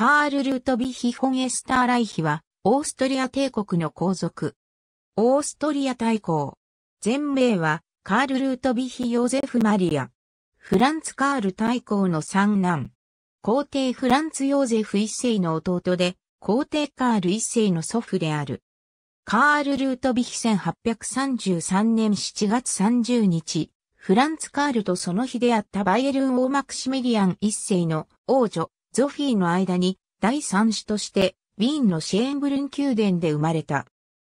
カール・ルートビヒ・ホン・エスター・ライヒは、オーストリア帝国の皇族。オーストリア大公。全名は、カール・ルートビヒ・ヨゼフ・マリア。フランツ・カール大公の三男。皇帝フランツ・ヨーゼフ一世の弟で、皇帝カール一世の祖父である。カール・ルートビヒ1833年7月30日、フランツ・カールとその日であったバイエルンオー・マクシミリアン一世の王女、ゾフィーの間に第三子としてウィーンのシェーンブルン宮殿で生まれた。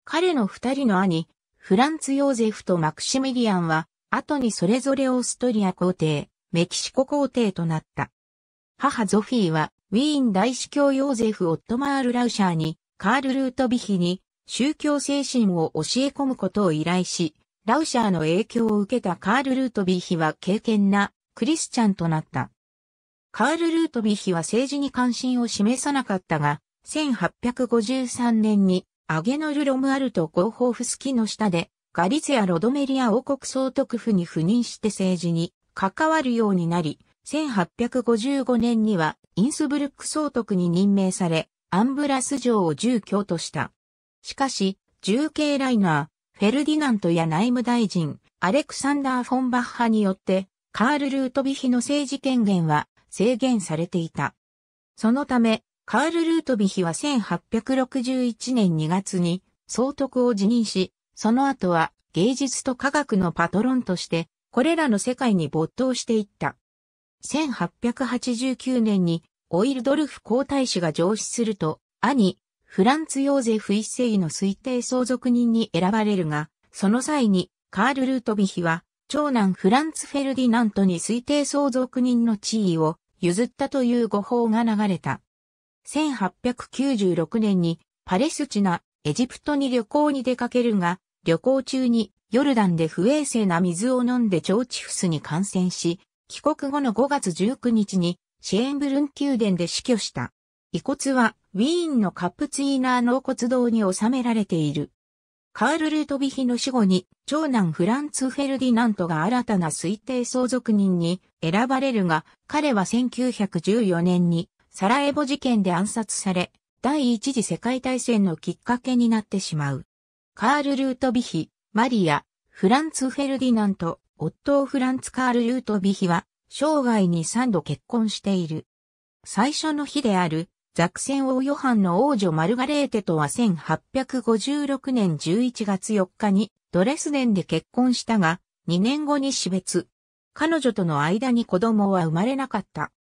彼の二人の兄、フランツ・ヨーゼフとマクシミリアンは、後にそれぞれオーストリア皇帝、メキシコ皇帝となった。母ゾフィーは、ウィーン大司教ヨーゼフ・オットマール・ラウシャーに、カール・ルート・ビヒに、宗教精神を教え込むことを依頼し、ラウシャーの影響を受けたカール・ルートビヒは敬虔なクリスチャンとなった。カール・ルートビヒは政治に関心を示さなかったが、1853年にアゲノル・ロムアルトホーフスキの下で、ガリツィア・ロドメリア王国総督府に赴任して政治に関わるようになり、1855年にはインスブルック総督に任命され、アンブラス城を住居とした。しかし、重慶ライナー、フェルディナントや内務大臣、アレクサンダー・フォンバッハによって、カール・ルートビヒの政治権限は制限されていた。そのため、カール・ルートヴィヒは1861年2月に総督を辞任し、その後は芸術と科学のパトロンとして、これらの世界に没頭していった。1889年にオイルドルフ皇太子が上司すると、兄、フランツ・ヨーゼフ一世の推定相続人に選ばれるが、その際にカール・ルートヴィヒは、長男フランツ・フェルディナントに推定相続人の地位を譲ったという誤報が流れた。1896年にパレスチナ、エジプトに旅行に出かけるが、旅行中にヨルダンで不衛生な水を飲んで腸チフスに感染し、帰国後の5月19日にシェーンブルン宮殿で死去した。遺骨はウィーンのカップツイーナー納骨堂に収められている。カール・ルートヴィヒの死後に、長男フランツ・フェルディナントが新たな推定相続人に選ばれるが、彼は1914年にサラエボ事件で暗殺され、第一次世界大戦のきっかけになってしまう。カール・ルートヴィヒ、マリア、フランツ・フェルディナント、夫フランツ・カール・ルートヴィヒは、生涯に3度結婚している。最初の日であるザクセン王ヨハンの王女マルガレーテとは1856年11月4日にドレスデンで結婚したが、2年後に死別。彼女との間に子供は生まれなかった。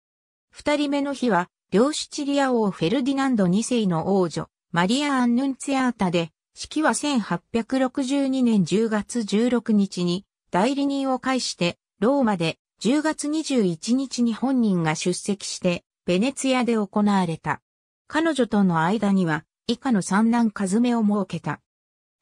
二人目の日は、両シチリア王フェルディナンド2世の王女、マリア・アンヌンツィアータで、式は1862年10月16日に代理人を介してローマで10月21日に本人が出席してベネツィアで行われた。彼女との間には、以下の三男カズメを設けた。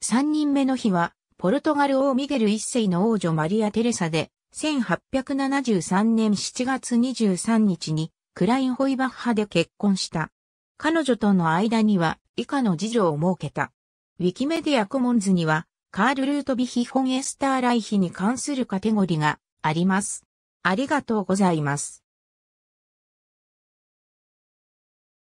三人目の日は、ポルトガル王ミゲル一世の王女マリア・テレサで、1873年7月23日に、クラインホイバッハで結婚した。彼女との間には、以下の次女を設けた。ウィキメディアコモンズには、カール・ルートビヒ・フォン・エスター・ライヒに関するカテゴリーがあります。ありがとうございます。